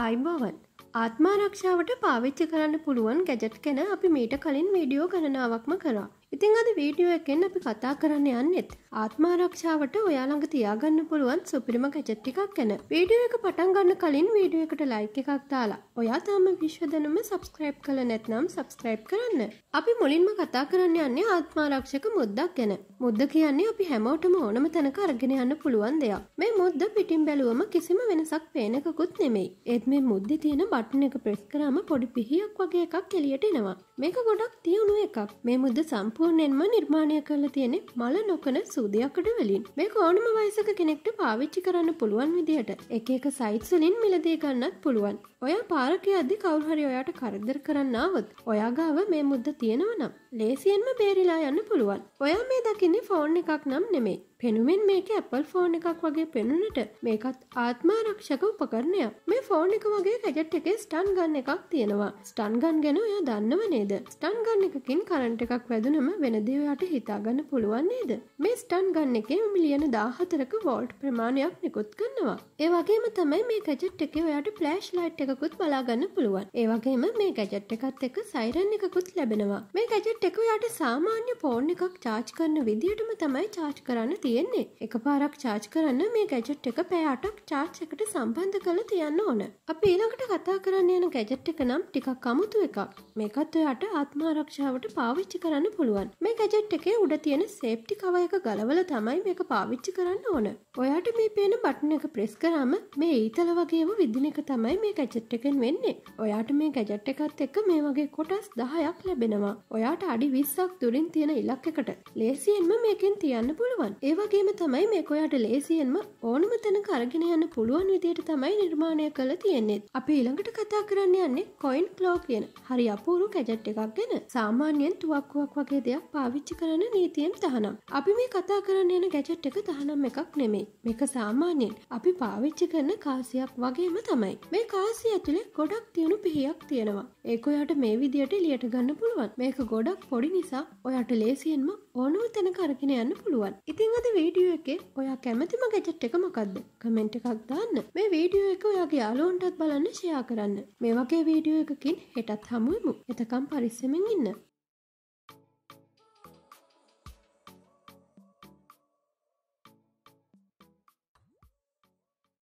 අයිබෝවන් ආත්මාරක්ෂාවට පාවිච්චි කරන්න පුළුවන් ගැජට් ගැන අපි මීට කලින් වීඩියෝ ගණනාවක්ම කරා ඉතිං අද වීඩියෝ එකෙන් අපි කතා කරන්න යන්නෙත් ආත්මාරක්ෂාවට ඔයාළඟ තියාගන්න පුළුවන් සුපිරිම ගැජට් ටිකක් ගැන වීඩියෝ එක පටන් ගන්න කලින් වීඩියෝ එකට ලයික් එකක් දාලා ඔයා තාම විශ්ව දැනුම සබස්ක්‍රයිබ් කළ නැත්නම් සබස්ක්‍රයිබ් කරන්න අපි මුලින්ම කතා කරන්න යන්නේ ආත්මාරක්ෂක මුද්දක් ගැන මුද්ද කියන්නේ අපි හැමෝටම ඕනම තැනක අරගෙන යන්න පුළුවන් දෙයක් මේ මුද්ද පිටින් බැලුවම කිසිම වෙනසක් පේනකකුත් නෙමෙයි ඒත් මේ මුද්දේ තියෙන බටන් එක ප්‍රෙස් කරාම පොඩි පිහියක් වගේ එකක් එළියට එනවා මේක ගොඩක් තියුණු එකක් මේ මුද්ද සම්පූර්ණ සම්පූර්ණයෙන්ම නිර්මාණය කරලා තියෙන්නේ මල නොකන සූදයක්කට වලින්. මේක ඕනම වයසක කෙනෙක්ට පාවිච්චි කරන්න පුළුවන් විදිහට එක එක සයිට්ස් වලින් මිලදී ගන්නත් පුළුවන්. ඔයා පාරක යද්දි කවුරු හරි ඔයාට කරදර කරන්න ආවොත් ඔයා ගාව මේ මුද්ද තියෙනවා නම් ලේසියෙන්ම බේරිලා යන්න පුළුවන්. ඔයා මේ දකින්නේ ෆෝන් එකක් නම් නෙමෙයි. පෙනුමෙන් මේක ඇපල් ෆෝන් එකක් වගේ පෙනුනට මේකත් ආත්මාරක්ෂක උපකරණයක් මේ ෆෝන් එක වගේ කැජට් එකේ ස්ටන් ගන්න එකක් තියෙනවා ස්ටන් ගන් ගැන ඔයා දන්නව නේද ස්ටන් ගන්න එකකින් කරන්ට එකක් වැදුනම ගියාම වෙන දේවයට හිතාගන්න පුළුවන් නේද? මේ ස්ටන් ගන් එකේ මිලියන 14ක වෝල්ට් ප්‍රමාණයක් නිකුත් කරනවා. ඒ වගේම තමයි මේ ගැජට් එකේ ඔයාට ෆ්ලෑෂ් ලයිට් එකකුත් බලාගන්න පුළුවන්. ඒ වගේම මේ ගැජට් එකත් එක්ක සයිරන් එකකුත් ලැබෙනවා. මේ ගැජට් එක ඔයාට සාමාන්‍ය ෆෝන් එකක් චාර්ජ් කරන විදිහටම තමයි චාර්ජ් කරන්න තියෙන්නේ. එකපාරක් චාර්ජ් කරන්න මේ ගැජට් එක පැය 8ක් චාර්ජ් එකට සම්බන්ධ කරලා තියන්න ඕන. අපි ඊළඟට කතා කරන්න යන ගැජට් එක නම් ටිකක් අමුතු එකක්. මේකත් ඔයාට ආත්මාරක්ෂාවට පාවිච්චි කරන්න පුළුවන්. පුළුවන්. මේ ගැජට් එකේ උඩ තියෙන සේෆ්ටි කව එක ගලවලා තමයි මේක පාවිච්චි කරන්න ඕන. ඔයාට මේ පේන බටන් එක ප්‍රෙස් කරාම මේ ඊතල වගේම විදින එක තමයි මේ ගැජට් එකෙන් වෙන්නේ. ඔයාට මේ ගැජට් එකත් එක්ක මේ වගේ කොටස් 10ක් ලැබෙනවා. ඔයාට අඩි 20ක් දුරින් තියෙන ඉලක්කයකට ලේසියෙන්ම මේකෙන් තියන්න පුළුවන්. ඒ වගේම තමයි මේක ඔයාට ලේසියෙන්ම ඕනම තැනක අරගෙන යන්න පුළුවන් විදියට තමයි නිර්මාණය කරලා තියෙන්නේ. අපි ඊළඟට කතා කරන්න යන්නේ කොයින් ක්ලෝ කියන හරි අපූරු ගැජට් එකක් ගැන. සාමාන්‍යයෙන් තුවක්කුවක් වගේ දෙයක් පාවිච්චි කරන නීතියෙන් තහනම්. අපි මේ කතා කරන්න යන ගැජට් එක තහනම් එකක් නෙමෙයි. මේක සාමාන්‍යයෙන් අපි පාවිච්චි කරන කාසියක් වගේම තමයි. මේ කාසිය ඇතුලේ ගොඩක් තියුණු පිහියක් තියෙනවා. ඒක ඔයාට මේ විදියට එළියට ගන්න පුළුවන්. මේක ගොඩක් පොඩි නිසා ඔයාට ලේසියෙන්ම ඕනම තැනක අරගෙන යන්න පුළුවන්. ඉතින් අද වීඩියෝ එකේ ඔයා කැමතිම ගැජට් එක මොකද්ද? කමෙන්ට් එකක් දාන්න. මේ වීඩියෝ එක ඔයාගේ යාළුවන්ටත් බලන්න ෂෙයා කරන්න. මේ වගේ වීඩියෝ එකකින් හෙටත් හමුවෙමු. එතකම් පරිස්සමෙන් ඉන්න.